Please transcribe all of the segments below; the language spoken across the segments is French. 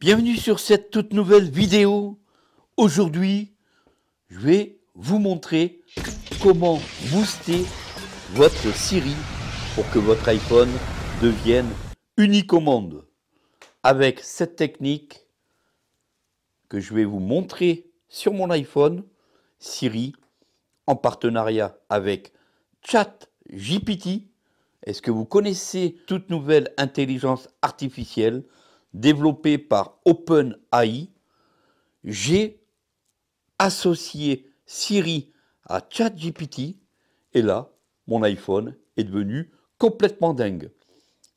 Bienvenue sur cette toute nouvelle vidéo. Aujourd'hui, je vais vous montrer comment booster votre Siri pour que votre iPhone devienne unicommande. Avec cette technique que je vais vous montrer sur mon iPhone, Siri, en partenariat avec ChatGPT. Est-ce que vous connaissez toute nouvelle intelligence artificielle développé par OpenAI, j'ai associé Siri à ChatGPT et là, mon iPhone est devenu complètement dingue.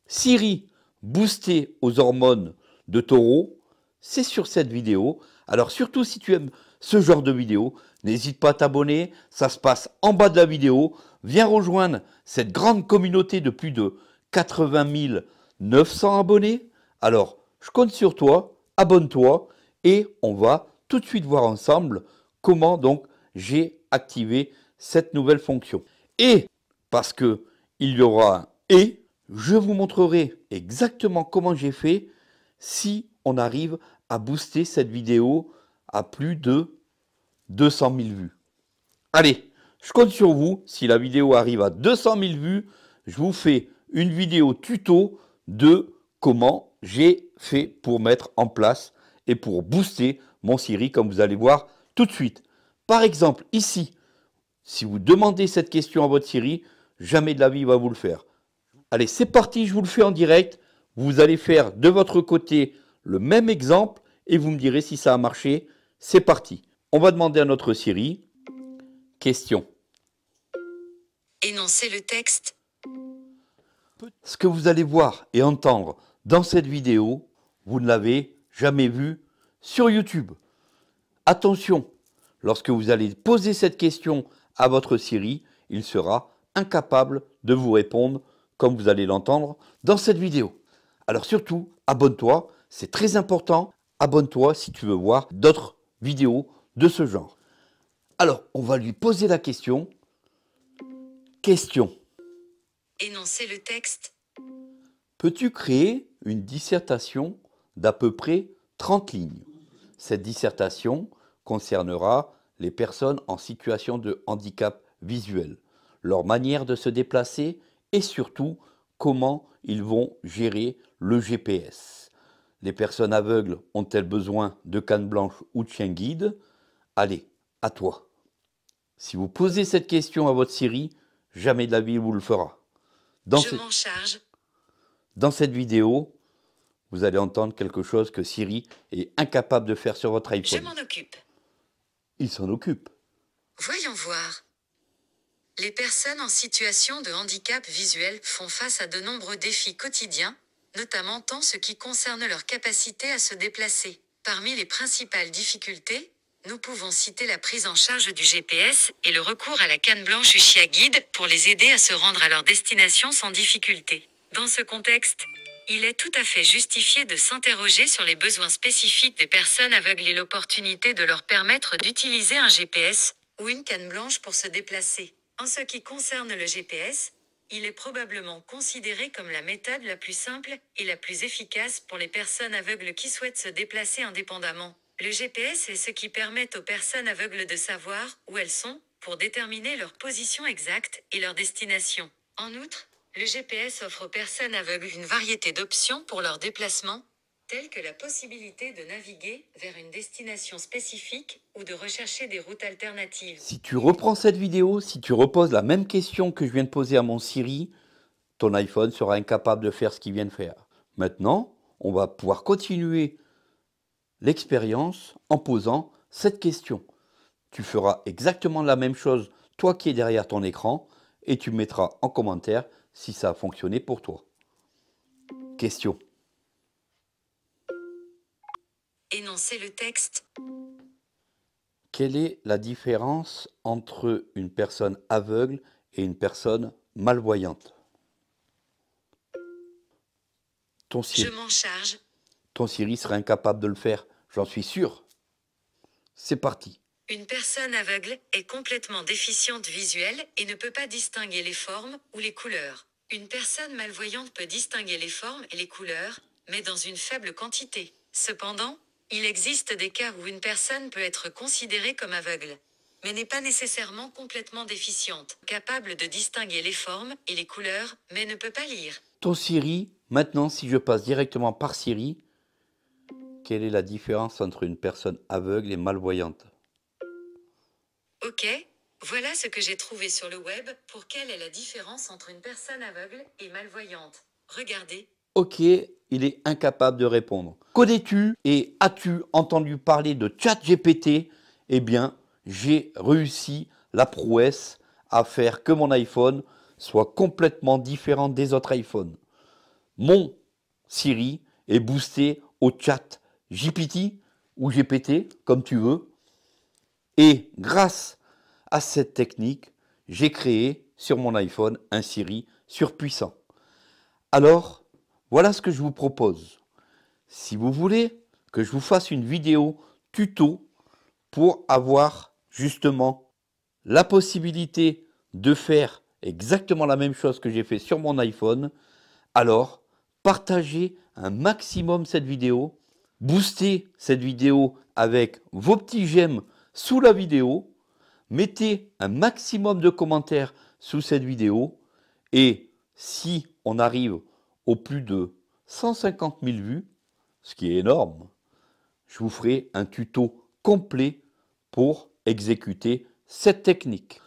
Siri, boosté aux hormones de taureau, c'est sur cette vidéo. Alors surtout si tu aimes ce genre de vidéo, n'hésite pas à t'abonner, ça se passe en bas de la vidéo. Viens rejoindre cette grande communauté de plus de 80 900 abonnés. Alors, je compte sur toi, abonne-toi et on va tout de suite voir ensemble comment donc j'ai activé cette nouvelle fonction. Et parce que il y aura un et, je vous montrerai exactement comment j'ai fait si on arrive à booster cette vidéo à plus de 200 000 vues. Allez, je compte sur vous. Si la vidéo arrive à 200 000 vues, je vous fais une vidéo tuto de comment j'ai fait pour mettre en place et pour booster mon Siri, comme vous allez voir tout de suite. Par exemple, ici, si vous demandez cette question à votre Siri, jamais de la vie il va vous le faire. Allez, c'est parti, je vous le fais en direct. Vous allez faire de votre côté le même exemple et vous me direz si ça a marché. C'est parti. On va demander à notre Siri. Question. Énoncez le texte. Ce que vous allez voir et entendre dans cette vidéo, vous ne l'avez jamais vu sur YouTube. Attention, lorsque vous allez poser cette question à votre Siri, il sera incapable de vous répondre, comme vous allez l'entendre dans cette vidéo. Alors surtout, abonne-toi, c'est très important. Abonne-toi si tu veux voir d'autres vidéos de ce genre. Alors, on va lui poser la question. Question. Énoncer le texte. Peux-tu créer une dissertation d'à peu près 30 lignes. Cette dissertation concernera les personnes en situation de handicap visuel, leur manière de se déplacer et surtout comment ils vont gérer le GPS. Les personnes aveugles ont-elles besoin de canne blanche ou de chien guide Allez, à toi. Si vous posez cette question à votre Siri, jamais de la vie vous le fera. Je m'en charge. Dans cette vidéo, vous allez entendre quelque chose que Siri est incapable de faire sur votre iPhone. Je m'en occupe. Il s'en occupe. Voyons voir. Les personnes en situation de handicap visuel font face à de nombreux défis quotidiens, notamment en ce qui concerne leur capacité à se déplacer. Parmi les principales difficultés, nous pouvons citer la prise en charge du GPS et le recours à la canne blanche Uchia Guide pour les aider à se rendre à leur destination sans difficulté. Dans ce contexte, il est tout à fait justifié de s'interroger sur les besoins spécifiques des personnes aveugles et l'opportunité de leur permettre d'utiliser un GPS ou une canne blanche pour se déplacer. En ce qui concerne le GPS, il est probablement considéré comme la méthode la plus simple et la plus efficace pour les personnes aveugles qui souhaitent se déplacer indépendamment. Le GPS est ce qui permet aux personnes aveugles de savoir où elles sont pour déterminer leur position exacte et leur destination. En outre, le GPS offre aux personnes aveugles une variété d'options pour leur déplacement, telles que la possibilité de naviguer vers une destination spécifique ou de rechercher des routes alternatives. Si tu reprends cette vidéo, si tu reposes la même question que je viens de poser à mon Siri, ton iPhone sera incapable de faire ce qu'il vient de faire. Maintenant, on va pouvoir continuer l'expérience en posant cette question. Tu feras exactement la même chose, toi qui es derrière ton écran, et tu mettras en commentaire si ça a fonctionné pour toi. Question. Énoncer le texte. Quelle est la différence entre une personne aveugle et une personne malvoyante Je m'en charge. Ton Siri serait incapable de le faire, j'en suis sûr. C'est parti. Une personne aveugle est complètement déficiente visuelle et ne peut pas distinguer les formes ou les couleurs. Une personne malvoyante peut distinguer les formes et les couleurs, mais dans une faible quantité. Cependant, il existe des cas où une personne peut être considérée comme aveugle, mais n'est pas nécessairement complètement déficiente, capable de distinguer les formes et les couleurs, mais ne peut pas lire. Ton Siri, maintenant si je passe directement par Siri, quelle est la différence entre une personne aveugle et malvoyante Ok, voilà ce que j'ai trouvé sur le web. Pour quelle est la différence entre une personne aveugle et malvoyante Regardez. Ok, il est incapable de répondre. Connais-tu et as-tu entendu parler de chat GPT Eh bien, j'ai réussi la prouesse à faire que mon iPhone soit complètement différent des autres iPhones. Mon Siri est boosté au chat GPT ou GPT, comme tu veux, et grâce à cette technique, j'ai créé sur mon iPhone un Siri surpuissant. Alors, voilà ce que je vous propose. Si vous voulez que je vous fasse une vidéo tuto pour avoir justement la possibilité de faire exactement la même chose que j'ai fait sur mon iPhone, alors partagez un maximum cette vidéo, boostez cette vidéo avec vos petits j'aime sous la vidéo, mettez un maximum de commentaires sous cette vidéo et si on arrive au plus de 150 000 vues, ce qui est énorme, je vous ferai un tuto complet pour exécuter cette technique.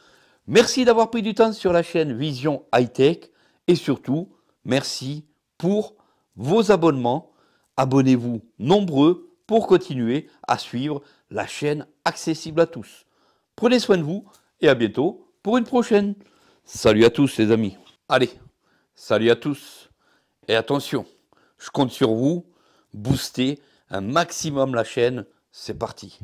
Merci d'avoir pris du temps sur la chaîne Vision Hightech Tech et surtout, merci pour vos abonnements. Abonnez-vous nombreux pour continuer à suivre la chaîne accessible à tous. Prenez soin de vous et à bientôt pour une prochaine. Salut à tous les amis. Allez, salut à tous. Et attention, je compte sur vous. Boostez un maximum la chaîne. C'est parti.